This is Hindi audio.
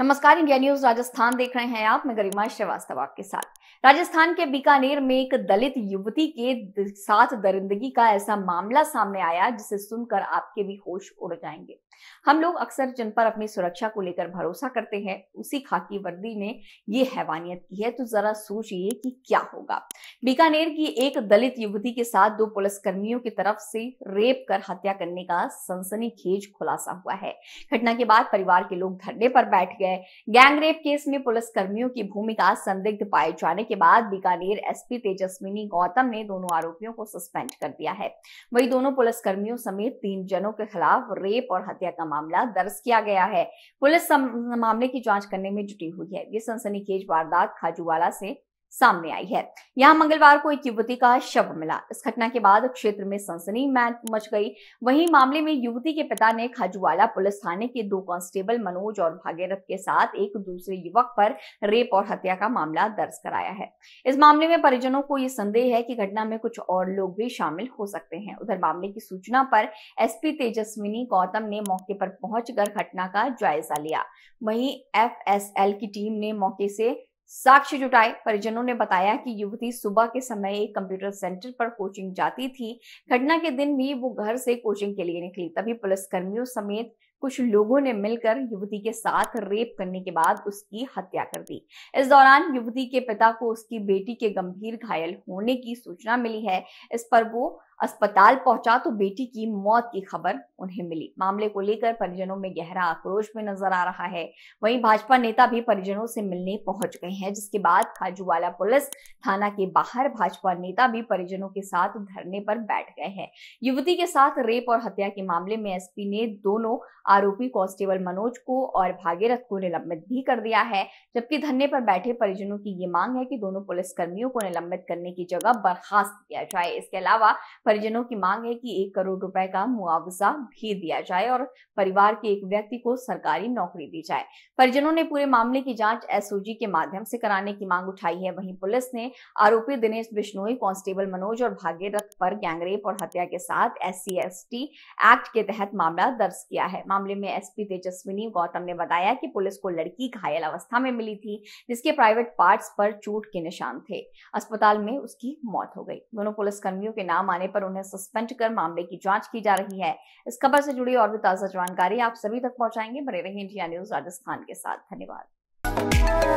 नमस्कार इंडिया न्यूज राजस्थान देख रहे हैं आप मैं गरिमा श्रीवास्तव आपके साथ राजस्थान के बीकानेर में एक दलित युवती के साथ दरिंदगी का ऐसा मामला सामने आया जिसे सुनकर आपके भी होश उड़ जाएंगे हम लोग अक्सर जिन पर अपनी सुरक्षा को लेकर भरोसा करते हैं उसी खाकी वर्दी ने ये हैवानियत की है तो जरा सोचिए कि क्या होगा बीकानेर की एक दलित युवती के साथ दो पुलिसकर्मियों की तरफ से रेप कर हत्या करने का सनसनीखेज खुलासा हुआ है घटना के बाद परिवार के लोग धरने पर बैठ गए गए गैंगरेप केस में पुलिस कर्मियों की भूमिका संदिग्ध पाए जाने के बाद बीकानेर एसपी तेजस्विनी गौतम ने दोनों आरोपियों को सस्पेंड कर दिया है वही दोनों पुलिस कर्मियों समेत तीन जनों के खिलाफ रेप और हत्या का मामला दर्ज किया गया है पुलिस मामले की जांच करने में जुटी हुई है ये सनसनीखेज वारदात खाजूवाला से सामने आई है यहां मंगलवार को एक युवती का शव मिला इस घटना के बाद क्षेत्र में सनसनी मैच मच गई वहीं मामले में युवती के पिता ने खाजूवाला पुलिस थाने के दो कांस्टेबल मनोज और भागीरथ के साथ एक दूसरे युवक पर रेप और हत्या का मामला दर्ज कराया है इस मामले में परिजनों को यह संदेह है कि घटना में कुछ और लोग भी शामिल हो सकते हैं उधर मामले की सूचना पर एसपी तेजस्विनी गौतम ने मौके पर पहुंचकर घटना का जायजा लिया वहीं एफएसएल की टीम ने मौके से साक्ष्य जुटाए परिजनों ने बताया कि युवती सुबह के समय एक कंप्यूटर सेंटर पर कोचिंग जाती थी घटना के दिन भी वो घर से कोचिंग के लिए निकली तभी पुलिसकर्मियों समेत कुछ लोगों ने मिलकर युवती के साथ रेप करने के बाद उसकी हत्या कर दी इस दौरान युवती के पिता को उसकी बेटी के गंभीर घायल होने की सूचना मिली है इस पर वो अस्पताल पहुंचा तो बेटी की मौत की खबर उन्हें मिली मामले को लेकर परिजनों में गहरा आक्रोश में नजर आ रहा है वहीं भाजपा नेता भी परिजनों से मिलने पहुंच गए हैं जिसके बाद खाजूवाला पुलिस थाना के बाहर भाजपा नेता भी परिजनों के साथ धरने पर बैठ गए हैं युवती के साथ रेप और हत्या के मामले में एसपी ने दोनों आरोपी कांस्टेबल मनोज को और भागीरथ को निलंबित भी कर दिया है जबकि धरने पर बैठे परिजनों की ये मांग है कि दोनों पुलिसकर्मियों को निलंबित करने की जगह बर्खास्त किया जाए इसके अलावा परिजनों की मांग है कि एक करोड़ रुपए का मुआवजा भी दिया जाए और परिवार के एक व्यक्ति को सरकारी नौकरी दी जाए परिजनों ने पूरे मामले की जांच एसओजी के माध्यम से कराने की मांग उठाई है वहीं पुलिस ने आरोपी दिनेश बिश्नोई कांस्टेबल मनोज और भागीरथ पर गैंगरेप और हत्या के साथ एस सी एक्ट के तहत मामला दर्ज किया है मामले में एसपी तेजस्विनी गौतम ने बताया कि पुलिस को लड़की घायल अवस्था में मिली थी जिसके प्राइवेट पार्ट्स पर चोट के निशान थे अस्पताल में उसकी मौत हो गई दोनों पुलिसकर्मियों के नाम आने पर उन्हें सस्पेंड कर मामले की जांच की जा रही है इस खबर से जुड़ी और भी ताजा जानकारी आप सभी तक पहुंचाएंगे बने रहे इंडिया न्यूज राजस्थान के साथ धन्यवाद